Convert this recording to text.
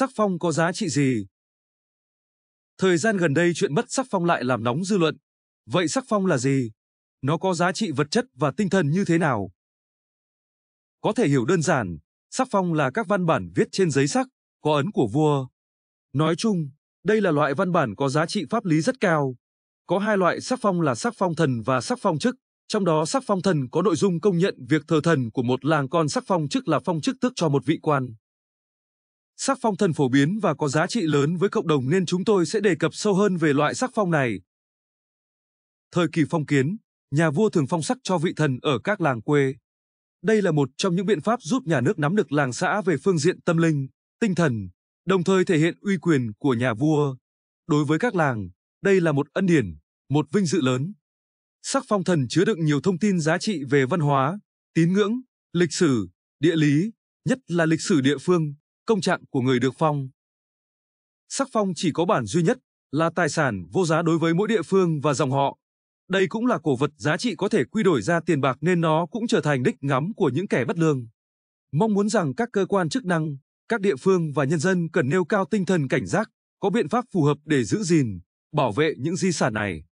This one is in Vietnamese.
sắc phong có giá trị gì. Thời gian gần đây chuyện mất sắc phong lại làm nóng dư luận. Vậy sắc phong là gì? Nó có giá trị vật chất và tinh thần như thế nào? Có thể hiểu đơn giản, sắc phong là các văn bản viết trên giấy sắc, có ấn của vua. Nói chung, đây là loại văn bản có giá trị pháp lý rất cao. Có hai loại sắc phong là sắc phong thần và sắc phong chức, trong đó sắc phong thần có nội dung công nhận việc thờ thần của một làng còn sắc phong chức là phong chức tước cho một vị quan. Sắc phong thần phổ biến và có giá trị lớn với cộng đồng nên chúng tôi sẽ đề cập sâu hơn về loại sắc phong này. Thời kỳ phong kiến, nhà vua thường phong sắc cho vị thần ở các làng quê. Đây là một trong những biện pháp giúp nhà nước nắm được làng xã về phương diện tâm linh, tinh thần, đồng thời thể hiện uy quyền của nhà vua. Đối với các làng, đây là một ân điển, một vinh dự lớn. Sắc phong thần chứa đựng nhiều thông tin giá trị về văn hóa, tín ngưỡng, lịch sử, địa lý, nhất là lịch sử địa phương, công trạng của người được phong. Sắc phong chỉ có bản duy nhất là tài sản vô giá đối với mỗi địa phương và dòng họ. Đây cũng là cổ vật giá trị có thể quy đổi ra tiền bạc nên nó cũng trở thành đích ngắm của những kẻ bất lương. Mong muốn rằng các cơ quan chức năng, các địa phương và nhân dân cần nêu cao tinh thần cảnh giác, có biện pháp phù hợp để giữ gìn, bảo vệ những di sản này.